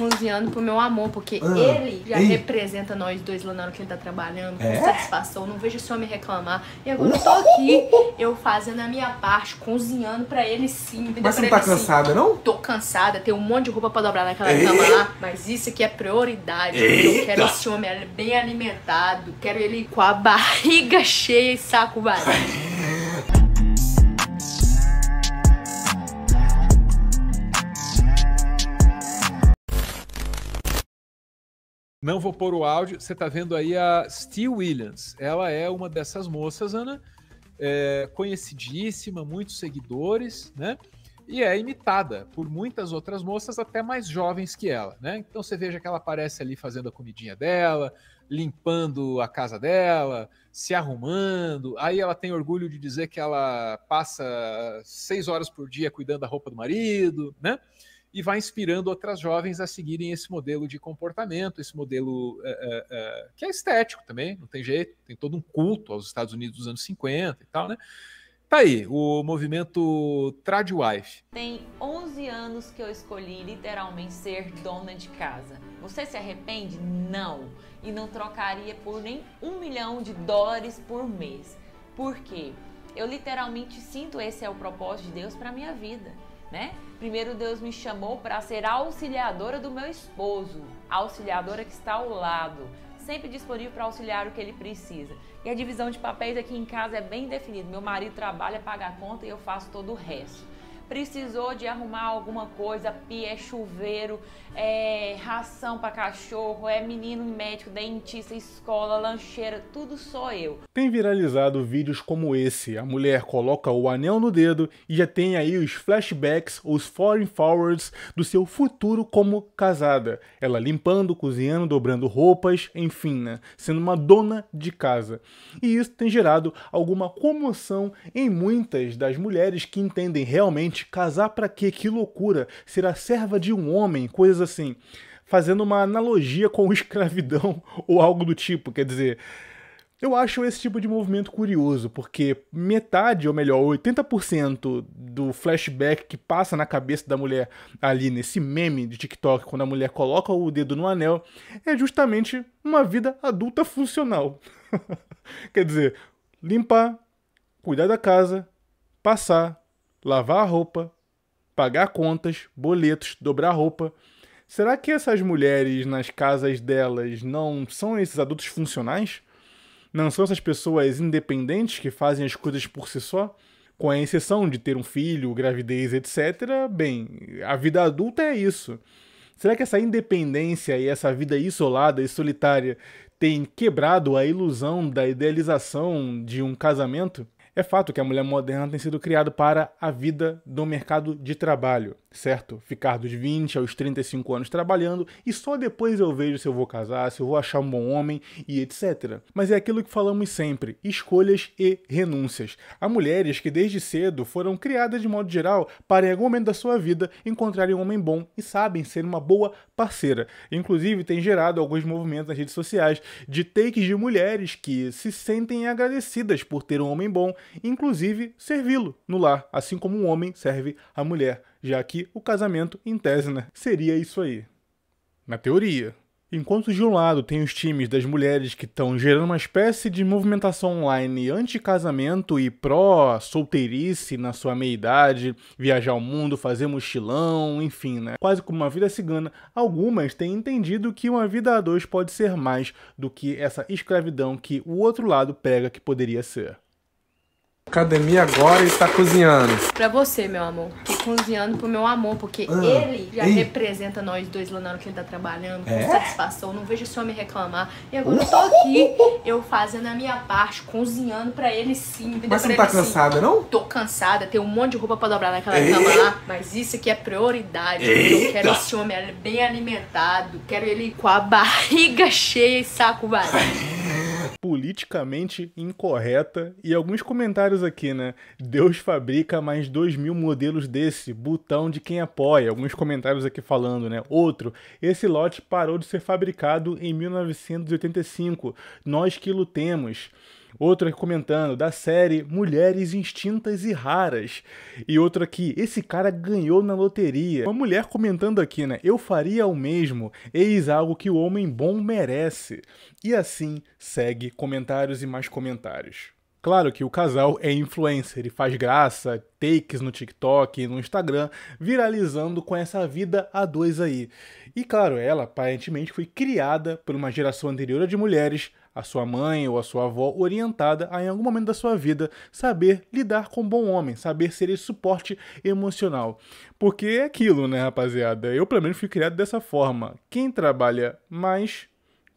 cozinhando pro meu amor, porque ah, ele já ei. representa nós dois lá na hora que ele tá trabalhando, com é? satisfação. Não vejo esse homem reclamar. E agora eu tô uhum. aqui, eu fazendo a minha parte, cozinhando pra ele sim. Mas você não tá cansada, sim. não? Tô cansada, tem um monte de roupa pra dobrar naquela cama lá. Mas isso aqui é prioridade. Eu quero esse homem bem alimentado, quero ele com a barriga cheia e saco vazio. Não vou pôr o áudio. Você está vendo aí a Steve Williams. Ela é uma dessas moças, Ana, é, conhecidíssima, muitos seguidores, né? E é imitada por muitas outras moças, até mais jovens que ela, né? Então você veja que ela aparece ali fazendo a comidinha dela, limpando a casa dela, se arrumando. Aí ela tem orgulho de dizer que ela passa seis horas por dia cuidando da roupa do marido, né? e vai inspirando outras jovens a seguirem esse modelo de comportamento, esse modelo eh, eh, eh, que é estético também, não tem jeito, tem todo um culto aos Estados Unidos dos anos 50 e tal, né? Tá aí, o movimento Tradwife. Tem 11 anos que eu escolhi literalmente ser dona de casa. Você se arrepende? Não. E não trocaria por nem um milhão de dólares por mês. Por quê? Eu literalmente sinto esse é o propósito de Deus para minha vida né? Primeiro Deus me chamou para ser auxiliadora do meu esposo, auxiliadora que está ao lado, sempre disponível para auxiliar o que ele precisa. E a divisão de papéis aqui em casa é bem definida. Meu marido trabalha, paga a conta e eu faço todo o resto precisou de arrumar alguma coisa, pia, é chuveiro, é ração para cachorro, é menino médico, dentista, escola, lancheira, tudo sou eu. Tem viralizado vídeos como esse, a mulher coloca o anel no dedo e já tem aí os flashbacks, os foreign forwards do seu futuro como casada. Ela limpando, cozinhando, dobrando roupas, enfim, né? sendo uma dona de casa. E isso tem gerado alguma comoção em muitas das mulheres que entendem realmente Gente, casar para quê? Que loucura! Ser a serva de um homem? Coisas assim. Fazendo uma analogia com escravidão ou algo do tipo. Quer dizer, eu acho esse tipo de movimento curioso, porque metade, ou melhor, 80% do flashback que passa na cabeça da mulher ali nesse meme de TikTok, quando a mulher coloca o dedo no anel, é justamente uma vida adulta funcional. Quer dizer, limpar, cuidar da casa, passar, lavar a roupa, pagar contas, boletos, dobrar roupa. Será que essas mulheres nas casas delas não são esses adultos funcionais? Não são essas pessoas independentes que fazem as coisas por si só? Com a exceção de ter um filho, gravidez, etc. Bem, a vida adulta é isso. Será que essa independência e essa vida isolada e solitária tem quebrado a ilusão da idealização de um casamento? É fato que a mulher moderna tem sido criada para a vida do mercado de trabalho, certo? Ficar dos 20 aos 35 anos trabalhando e só depois eu vejo se eu vou casar, se eu vou achar um bom homem e etc. Mas é aquilo que falamos sempre: escolhas e renúncias. Há mulheres que desde cedo foram criadas de modo geral para em algum momento da sua vida encontrarem um homem bom e sabem ser uma boa parceira. Inclusive, tem gerado alguns movimentos nas redes sociais de takes de mulheres que se sentem agradecidas por ter um homem bom inclusive servi-lo no lar, assim como um homem serve a mulher, já que o casamento, em tese, né, seria isso aí. Na teoria. Enquanto de um lado tem os times das mulheres que estão gerando uma espécie de movimentação online anti-casamento e pró-solteirice na sua meia-idade, viajar o mundo, fazer mochilão, enfim, né? Quase como uma vida cigana, algumas têm entendido que uma vida a dois pode ser mais do que essa escravidão que o outro lado prega que poderia ser academia agora e tá cozinhando. Pra você, meu amor. Fiquei cozinhando pro meu amor, porque ah, ele já ei. representa nós dois lá na hora que ele tá trabalhando, com é? satisfação. Não vejo esse homem reclamar. E agora eu tô aqui, eu fazendo a minha parte, cozinhando pra ele sim. Mas você não tá cansada, sim. não? Tô cansada, tem um monte de roupa pra dobrar naquela cama lá. Mas isso aqui é prioridade. Eita. Eu quero esse homem bem alimentado. Quero ele com a barriga cheia e saco vazio politicamente incorreta. E alguns comentários aqui, né? Deus fabrica mais dois mil modelos desse, botão de quem apoia. Alguns comentários aqui falando, né? Outro, esse lote parou de ser fabricado em 1985. Nós que lutemos. Outro aqui comentando da série Mulheres Instintas e Raras. E outro aqui, esse cara ganhou na loteria. Uma mulher comentando aqui, né? Eu faria o mesmo, eis algo que o homem bom merece. E assim segue comentários e mais comentários. Claro que o casal é influencer e faz graça, takes no TikTok e no Instagram, viralizando com essa vida a dois aí. E claro, ela aparentemente foi criada por uma geração anterior de mulheres a sua mãe ou a sua avó orientada a, em algum momento da sua vida, saber lidar com um bom homem, saber ser esse suporte emocional. Porque é aquilo, né, rapaziada? Eu, pelo menos, fui criado dessa forma. Quem trabalha mais,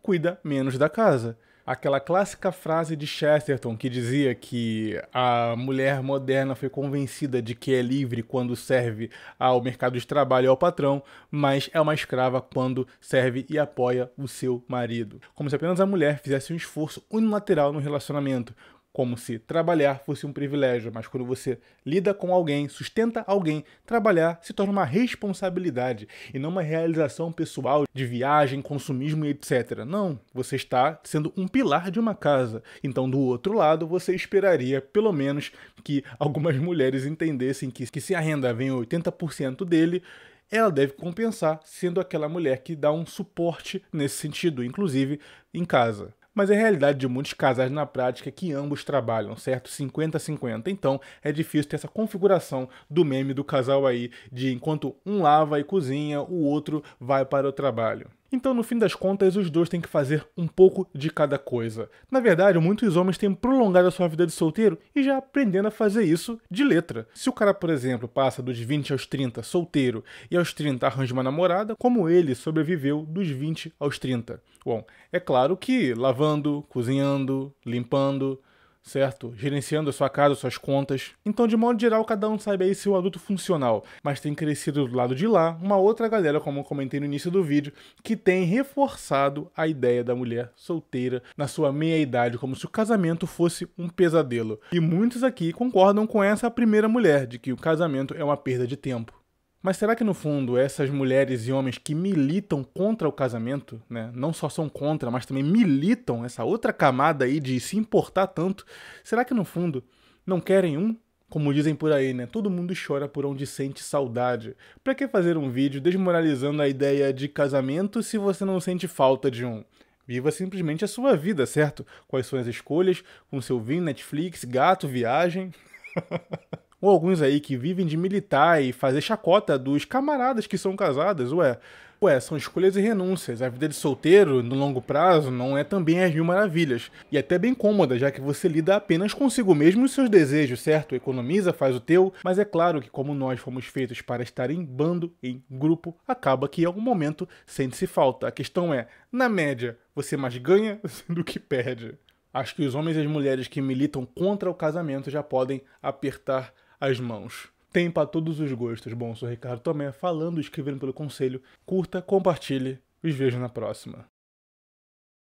cuida menos da casa aquela clássica frase de Chesterton que dizia que a mulher moderna foi convencida de que é livre quando serve ao mercado de trabalho e ao patrão, mas é uma escrava quando serve e apoia o seu marido. Como se apenas a mulher fizesse um esforço unilateral no relacionamento, como se trabalhar fosse um privilégio, mas quando você lida com alguém, sustenta alguém, trabalhar se torna uma responsabilidade e não uma realização pessoal de viagem, consumismo e etc. Não, você está sendo um pilar de uma casa. Então, do outro lado, você esperaria pelo menos que algumas mulheres entendessem que, que se a renda vem 80% dele, ela deve compensar sendo aquela mulher que dá um suporte nesse sentido, inclusive em casa mas é a realidade de muitos casais na prática que ambos trabalham, certo? 50-50. Então é difícil ter essa configuração do meme do casal aí, de enquanto um lava e cozinha, o outro vai para o trabalho. Então, no fim das contas, os dois têm que fazer um pouco de cada coisa. Na verdade, muitos homens têm prolongado a sua vida de solteiro e já aprendendo a fazer isso de letra. Se o cara, por exemplo, passa dos 20 aos 30 solteiro e aos 30 arranja uma namorada, como ele sobreviveu dos 20 aos 30? Bom, é claro que lavando, cozinhando, limpando, certo? Gerenciando a sua casa, suas contas. Então, de modo geral, cada um sabe aí seu adulto funcional, mas tem crescido do lado de lá uma outra galera, como eu comentei no início do vídeo, que tem reforçado a ideia da mulher solteira na sua meia-idade, como se o casamento fosse um pesadelo. E muitos aqui concordam com essa primeira mulher, de que o casamento é uma perda de tempo. Mas será que no fundo essas mulheres e homens que militam contra o casamento, né, não só são contra, mas também militam essa outra camada aí de se importar tanto, será que no fundo não querem um como dizem por aí, né? Todo mundo chora por onde sente saudade. Para que fazer um vídeo desmoralizando a ideia de casamento se você não sente falta de um? Viva simplesmente a sua vida, certo? Quais são as escolhas, com seu vinho, Netflix, gato, viagem. ou alguns aí que vivem de militar e fazer chacota dos camaradas que são casadas, ué. Ué, são escolhas e renúncias. A vida de solteiro, no longo prazo, não é também as mil maravilhas. E até bem cômoda, já que você lida apenas consigo mesmo e seus desejos, certo? Economiza, faz o teu, mas é claro que como nós fomos feitos para estar em bando, em grupo, acaba que em algum momento sente-se falta. A questão é, na média, você mais ganha do que perde. Acho que os homens e as mulheres que militam contra o casamento já podem apertar as mãos. Tem para todos os gostos. Bom, sou Ricardo Tomé, falando e escrevendo pelo Conselho. Curta, compartilhe. Os vejo na próxima.